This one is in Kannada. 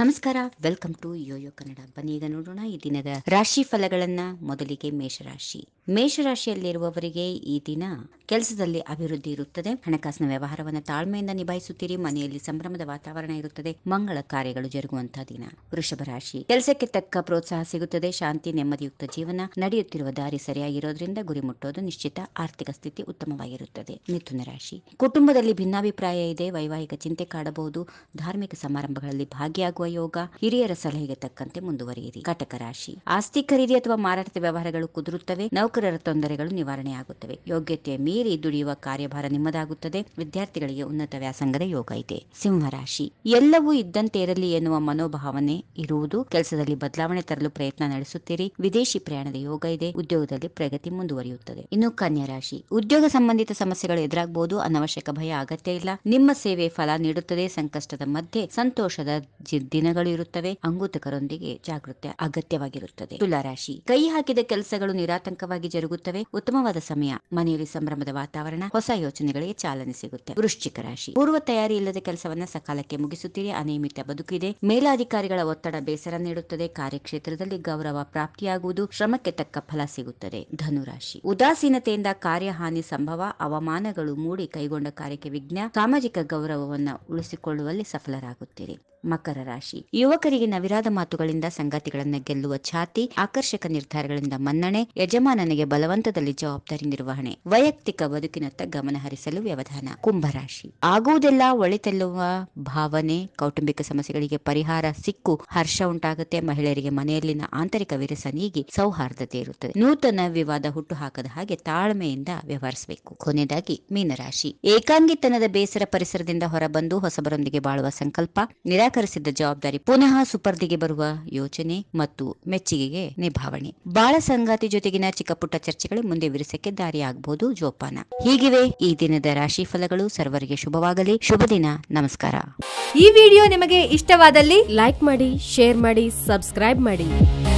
ನಮಸ್ಕಾರ ವೆಲ್ಕಮ್ ಟು ಯೋಯೋ ಕನ್ನಡ ಬನ್ನಿ ಈಗ ನೋಡೋಣ ಈ ದಿನದ ರಾಶಿ ಫಲಗಳನ್ನ ಮೊದಲಿಗೆ ಮೇಷರಾಶಿ ಮೇಷರಾಶಿಯಲ್ಲಿರುವವರಿಗೆ ಈ ದಿನ ಕೆಲಸದಲ್ಲಿ ಅಭಿವೃದ್ಧಿ ಇರುತ್ತದೆ ಹಣಕಾಸಿನ ವ್ಯವಹಾರವನ್ನು ತಾಳ್ಮೆಯಿಂದ ನಿಭಾಯಿಸುತ್ತೀರಿ ಮನೆಯಲ್ಲಿ ಸಂಭ್ರಮದ ವಾತಾವರಣ ಇರುತ್ತದೆ ಮಂಗಳ ಕಾರ್ಯಗಳು ಜರುಗುವಂತಹ ದಿನ ವೃಷಭ ರಾಶಿ ಕೆಲಸಕ್ಕೆ ತಕ್ಕ ಪ್ರೋತ್ಸಾಹ ಸಿಗುತ್ತದೆ ಶಾಂತಿ ನೆಮ್ಮದಿಯುಕ್ತ ಜೀವನ ನಡೆಯುತ್ತಿರುವ ದಾರಿ ಸರಿಯಾಗಿರೋದ್ರಿಂದ ಗುರಿ ಮುಟ್ಟೋದು ನಿಶ್ಚಿತ ಆರ್ಥಿಕ ಸ್ಥಿತಿ ಉತ್ತಮವಾಗಿರುತ್ತದೆ ಮಿಥುನ ರಾಶಿ ಕುಟುಂಬದಲ್ಲಿ ಭಿನ್ನಾಭಿಪ್ರಾಯ ಇದೆ ವೈವಾಹಿಕ ಚಿಂತೆ ಕಾಡಬಹುದು ಧಾರ್ಮಿಕ ಸಮಾರಂಭಗಳಲ್ಲಿ ಭಾಗಿಯಾಗುವ ಯೋಗ ಹಿರಿಯರ ಸಲಹೆಗೆ ತಕ್ಕಂತೆ ಮುಂದುವರಿಯಿರಿ ಕಟಕ ರಾಶಿ ಆಸ್ತಿ ಖರೀದಿ ಅಥವಾ ಮಾರಾಟದ ವ್ಯವಹಾರಗಳು ಕುದುರುತ್ತವೆ ನೌಕರ ನೌಕರರ ತೊಂದರೆಗಳು ನಿವಾರಣೆಯಾಗುತ್ತವೆ ಯೋಗ್ಯತೆ ಮೀರಿ ದುಡಿಯುವ ಕಾರ್ಯಭಾರ ನಿಮ್ಮದಾಗುತ್ತದೆ ವಿದ್ಯಾರ್ಥಿಗಳಿಗೆ ಉನ್ನತ ವ್ಯಾಸಂಗದ ಯೋಗ ಇದೆ ಸಿಂಹರಾಶಿ ಎಲ್ಲವೂ ಇದ್ದಂತೆ ಇರಲಿ ಎನ್ನುವ ಮನೋಭಾವನೆ ಇರುವುದು ಕೆಲಸದಲ್ಲಿ ಬದಲಾವಣೆ ತರಲು ಪ್ರಯತ್ನ ನಡೆಸುತ್ತೀರಿ ವಿದೇಶಿ ಪ್ರಯಾಣದ ಯೋಗ ಇದೆ ಉದ್ಯೋಗದಲ್ಲಿ ಪ್ರಗತಿ ಮುಂದುವರಿಯುತ್ತದೆ ಇನ್ನು ಕನ್ಯಾ ರಾಶಿ ಉದ್ಯೋಗ ಸಂಬಂಧಿತ ಸಮಸ್ಯೆಗಳು ಎದುರಾಗಬಹುದು ಅನವಶ್ಯಕ ಭಯ ಅಗತ್ಯ ಇಲ್ಲ ನಿಮ್ಮ ಸೇವೆ ಫಲ ನೀಡುತ್ತದೆ ಸಂಕಷ್ಟದ ಮಧ್ಯೆ ಸಂತೋಷದ ದಿನಗಳು ಇರುತ್ತವೆ ಅಂಗೂತಕರೊಂದಿಗೆ ಜಾಗೃತಿ ಅಗತ್ಯವಾಗಿರುತ್ತದೆ ತುಲಾರಾಶಿ ಕೈ ಹಾಕಿದ ಕೆಲಸಗಳು ನಿರಾತಂಕವಾಗಿ ಜರುಗುತ್ತವೆ ಉತ್ತಮವಾದ ಸಮಯ ಮನೆಯಲ್ಲಿ ಸಂಭ್ರಮದ ವಾತಾವರಣ ಹೊಸ ಯೋಚನೆಗಳಿಗೆ ಚಾಲನೆ ಸಿಗುತ್ತೆ ವೃಶ್ಚಿಕ ರಾಶಿ ಪೂರ್ವ ತಯಾರಿ ಇಲ್ಲದ ಕೆಲಸವನ್ನ ಸಕಾಲಕ್ಕೆ ಮುಗಿಸುತ್ತೀರಿ ಅನಿಯಮಿತ ಬದುಕಿದೆ ಮೇಲಾಧಿಕಾರಿಗಳ ಒತ್ತಡ ಬೇಸರ ನೀಡುತ್ತದೆ ಕಾರ್ಯಕ್ಷೇತ್ರದಲ್ಲಿ ಗೌರವ ಪ್ರಾಪ್ತಿಯಾಗುವುದು ಶ್ರಮಕ್ಕೆ ತಕ್ಕ ಫಲ ಸಿಗುತ್ತದೆ ಧನುರಾಶಿ ಉದಾಸೀನತೆಯಿಂದ ಕಾರ್ಯಹಾನಿ ಸಂಭವ ಅವಮಾನಗಳು ಮೂಡಿ ಕೈಗೊಂಡ ಕಾರ್ಯಕ್ಕೆ ವಿಘ್ನ ಸಾಮಾಜಿಕ ಗೌರವವನ್ನು ಉಳಿಸಿಕೊಳ್ಳುವಲ್ಲಿ ಸಫಲರಾಗುತ್ತೀರಿ ಮಕರ ರಾಶಿ ಯುವಕರಿಗೆ ನವಿರಾದ ಮಾತುಗಳಿಂದ ಸಂಗತಿಗಳನ್ನ ಗೆಲ್ಲುವ ಛಾತಿ ಆಕರ್ಷಕ ನಿರ್ಧಾರಗಳಿಂದ ಮನ್ನಣೆ ಯಜಮಾನನಿಗೆ ಬಲವಂತದಲ್ಲಿ ಜವಾಬ್ದಾರಿ ನಿರ್ವಹಣೆ ವೈಯಕ್ತಿಕ ಬದುಕಿನತ್ತ ಗಮನ ಹರಿಸಲು ವ್ಯವಧಾನ ಕುಂಭರಾಶಿ ಆಗುವುದೆಲ್ಲ ಒಳಿತೆಲ್ಲುವ ಭಾವನೆ ಕೌಟುಂಬಿಕ ಸಮಸ್ಯೆಗಳಿಗೆ ಪರಿಹಾರ ಸಿಕ್ಕು ಹರ್ಷ ಉಂಟಾಗುತ್ತೆ ಮಹಿಳೆಯರಿಗೆ ಮನೆಯಲ್ಲಿನ ಆಂತರಿಕ ನೀಗಿ ಸೌಹಾರ್ದತೆ ಇರುತ್ತದೆ ನೂತನ ವಿವಾದ ಹುಟ್ಟು ಹಾಕದ ಹಾಗೆ ತಾಳ್ಮೆಯಿಂದ ವ್ಯವಹರಿಸಬೇಕು ಕೊನೆಯದಾಗಿ ಮೀನರಾಶಿ ಏಕಾಂಗಿತನದ ಬೇಸರ ಪರಿಸರದಿಂದ ಹೊರಬಂದು ಹೊಸಬರೊಂದಿಗೆ ಬಾಳುವ ಸಂಕಲ್ಪ ನಿರಾ ನಿರಾಕರಿಸಿದ್ದ ಜವಾಬ್ದಾರಿ ಪುನಃ ಸುಪರ್ದಿಗೆ ಬರುವ ಯೋಚನೆ ಮತ್ತು ಮೆಚ್ಚುಗೆಗೆ ನಿಭಾವಣೆ ಬಾಳ ಸಂಗಾತಿ ಜೊತೆಗಿನ ಚಿಕ್ಕಪುಟ್ಟ ಚರ್ಚೆಗಳು ಮುಂದೆ ವಿರಸಕ್ಕೆ ದಾರಿಯಾಗಬಹುದು ಜೋಪಾನ ಹೀಗಿವೆ ಈ ದಿನದ ರಾಶಿ ಫಲಗಳು ಸರ್ವರಿಗೆ ಶುಭವಾಗಲಿ ಶುಭ ದಿನ ನಮಸ್ಕಾರ ಈ ವಿಡಿಯೋ ನಿಮಗೆ ಇಷ್ಟವಾದಲ್ಲಿ ಲೈಕ್ ಮಾಡಿ ಶೇರ್ ಮಾಡಿ ಸಬ್ಸ್ಕ್ರೈಬ್ ಮಾಡಿ